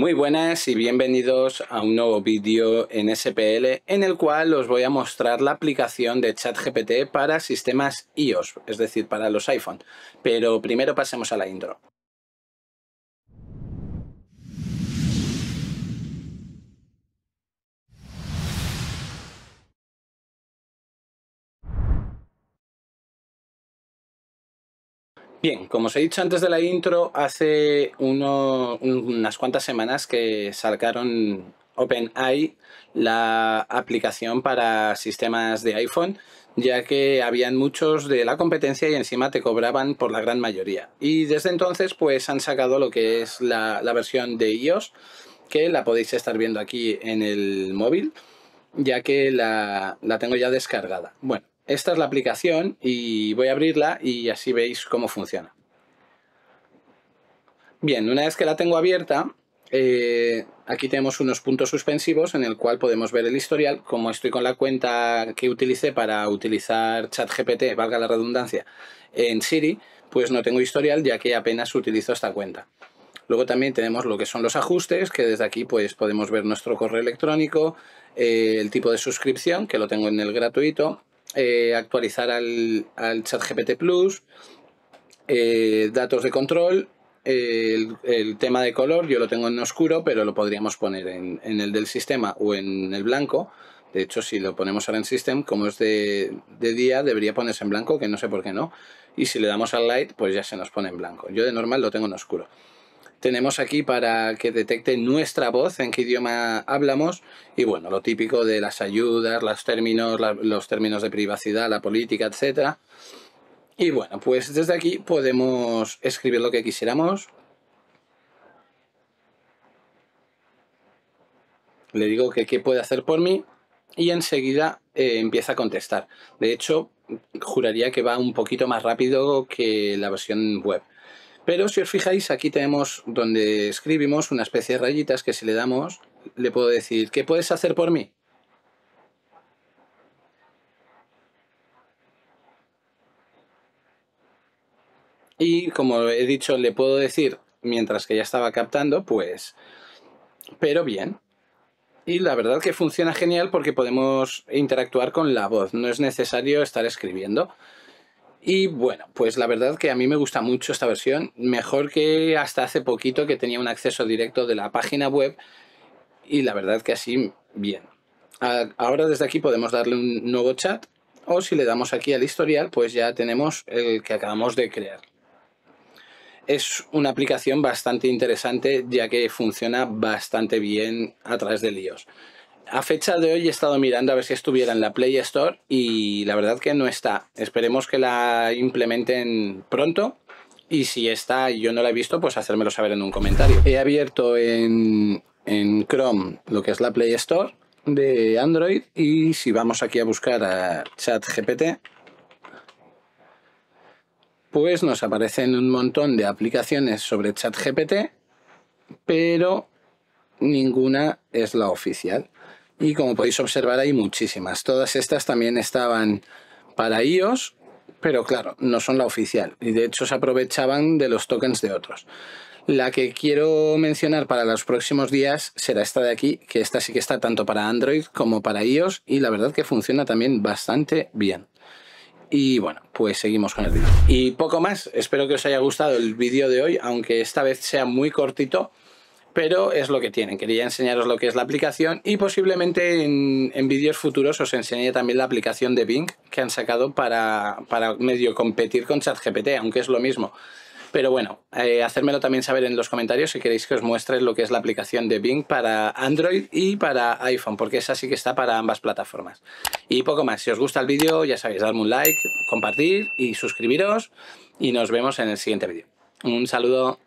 Muy buenas y bienvenidos a un nuevo vídeo en SPL en el cual os voy a mostrar la aplicación de ChatGPT para sistemas iOS, es decir, para los iPhone. Pero primero pasemos a la intro. Bien, como os he dicho antes de la intro, hace unas cuantas semanas que sacaron OpenAI la aplicación para sistemas de iPhone, ya que habían muchos de la competencia y encima te cobraban por la gran mayoría. Y desde entonces pues han sacado lo que es la, versión de iOS, que la podéis estar viendo aquí en el móvil, ya que la, la tengo ya descargada. Bueno, esta es la aplicación y voy a abrirla y así veis cómo funciona. Bien, una vez que la tengo abierta, eh, aquí tenemos unos puntos suspensivos en el cual podemos ver el historial. Como estoy con la cuenta que utilicé para utilizar ChatGPT, valga la redundancia, en Siri, pues no tengo historial ya que apenas utilizo esta cuenta. Luego también tenemos lo que son los ajustes, que desde aquí pues podemos ver nuestro correo electrónico, eh, el tipo de suscripción, que lo tengo en el gratuito, eh, actualizar al, al chat GPT Plus, eh, datos de control, el, tema de color, yo lo tengo en oscuro, pero lo podríamos poner en, el del sistema o en el blanco. De hecho, si lo ponemos ahora en System, como es de, de día, debería ponerse en blanco, que no sé por qué no. Y si le damos al Light, pues ya se nos pone en blanco. Yo de normal lo tengo en oscuro tenemos aquí para que detecte nuestra voz, en qué idioma hablamos, y bueno, lo típico de las ayudas, los términos, los términos de privacidad, la política, etcétera. Y bueno, pues desde aquí podemos escribir lo que quisiéramos. Le digo que qué puede hacer por mí y enseguida eh, empieza a contestar. De hecho, juraría que va un poquito más rápido que la versión web. Pero si os fijáis, aquí tenemos donde escribimos una especie de rayitas que si le damos, le puedo decir, ¿qué puedes hacer por mí? Y como he dicho, le puedo decir, mientras que ya estaba captando, pues... Pero bien. Y la verdad que funciona genial porque podemos interactuar con la voz, no es necesario estar escribiendo. Y bueno, pues la verdad que a mí me gusta mucho esta versión, mejor que hasta hace poquito que tenía un acceso directo de la página web y la verdad que así bien. Ahora desde aquí podemos darle un nuevo chat o si le damos aquí al historial pues ya tenemos el que acabamos de crear. Es una aplicación bastante interesante ya que funciona bastante bien a través de iOS a fecha de hoy he estado mirando a ver si estuviera en la Play Store y la verdad que no está. Esperemos que la implementen pronto. Y si está y yo no la he visto, pues hacérmelo saber en un comentario. He abierto en, en Chrome lo que es la Play Store de Android y si vamos aquí a buscar a ChatGPT, pues nos aparecen un montón de aplicaciones sobre ChatGPT, pero ninguna es la oficial y como podéis observar hay muchísimas. Todas estas también estaban para iOS, pero claro, no son la oficial y de hecho se aprovechaban de los tokens de otros. La que quiero mencionar para los próximos días será esta de aquí, que esta sí que está tanto para Android como para iOS y la verdad que funciona también bastante bien. Y bueno, pues seguimos con el vídeo. Y poco más, espero que os haya gustado el vídeo de hoy, aunque esta vez sea muy cortito pero es lo que tienen. Quería enseñaros lo que es la aplicación y posiblemente en, vídeos futuros os enseñe también la aplicación de Bing que han sacado para, medio competir con ChatGPT, aunque es lo mismo. Pero bueno, eh, hacérmelo también saber en los comentarios si queréis que os muestre lo que es la aplicación de Bing para Android y para iPhone, porque esa sí que está para ambas plataformas. Y poco más, si os gusta el vídeo ya sabéis, darme un like, compartir y suscribiros y nos vemos en el siguiente vídeo. Un saludo.